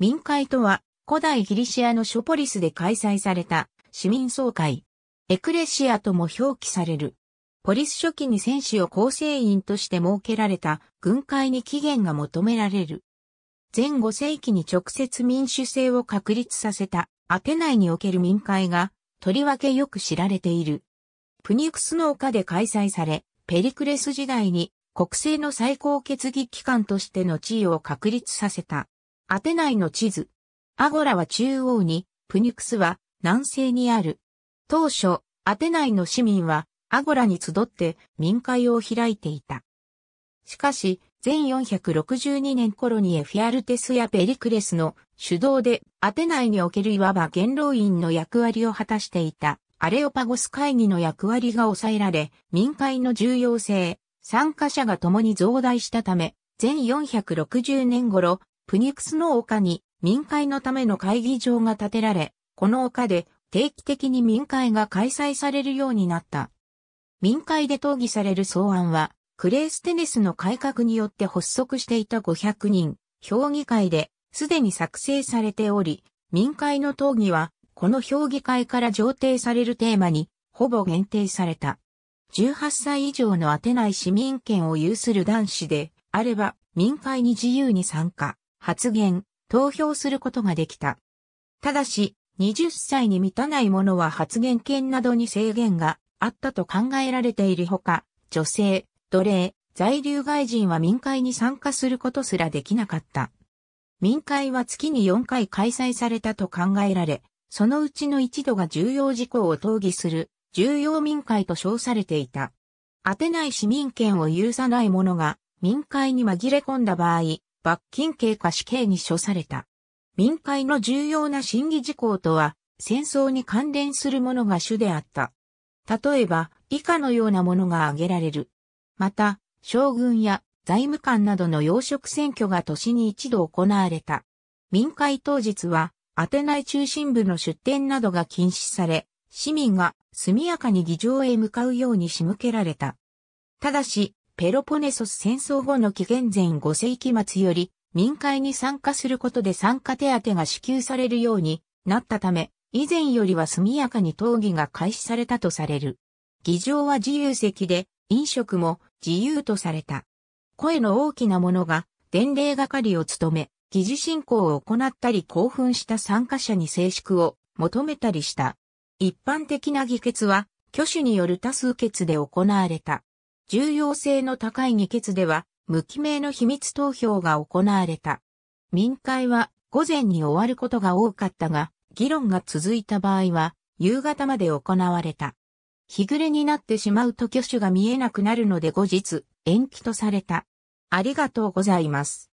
民会とは、古代ギリシアのショポリスで開催された市民総会。エクレシアとも表記される。ポリス初期に戦士を構成員として設けられた軍会に起源が求められる。前5世紀に直接民主制を確立させたアテナイにおける民会が、とりわけよく知られている。プニクスの丘で開催され、ペリクレス時代に国政の最高決議機関としての地位を確立させた。アテナイの地図。アゴラは中央に、プニュクスは南西にある。当初、アテナイの市民はアゴラに集って民会を開いていた。しかし、全462年頃にエフィアルテスやペリクレスの主導でアテナイにおけるいわば元老院の役割を果たしていたアレオパゴス会議の役割が抑えられ、民会の重要性、参加者が共に増大したため、全460年頃、プニクスの丘に民会のための会議場が建てられ、この丘で定期的に民会が開催されるようになった。民会で討議される草案は、クレーステネスの改革によって発足していた500人、評議会で、すでに作成されており、民会の討議は、この評議会から上呈されるテーマに、ほぼ限定された。18歳以上の当てない市民権を有する男子で、あれば、民会に自由に参加。発言、投票することができた。ただし、20歳に満たない者は発言権などに制限があったと考えられているほか、女性、奴隷、在留外人は民会に参加することすらできなかった。民会は月に4回開催されたと考えられ、そのうちの一度が重要事項を討議する重要民会と称されていた。当てない市民権を許さない者が民会に紛れ込んだ場合、罰金刑か死刑に処された。民会の重要な審議事項とは、戦争に関連するものが主であった。例えば、以下のようなものが挙げられる。また、将軍や財務官などの要職選挙が年に一度行われた。民会当日は、アテナイ中心部の出店などが禁止され、市民が速やかに議場へ向かうように仕向けられた。ただし、ペロポネソス戦争後の紀元前5世紀末より民会に参加することで参加手当が支給されるようになったため、以前よりは速やかに討議が開始されたとされる。議場は自由席で、飲食も自由とされた。声の大きな者が伝令係を務め、議事進行を行ったり興奮した参加者に静粛を求めたりした。一般的な議決は、挙手による多数決で行われた。重要性の高い議決では、無記名の秘密投票が行われた。民会は午前に終わることが多かったが、議論が続いた場合は、夕方まで行われた。日暮れになってしまうと挙手が見えなくなるので後日、延期とされた。ありがとうございます。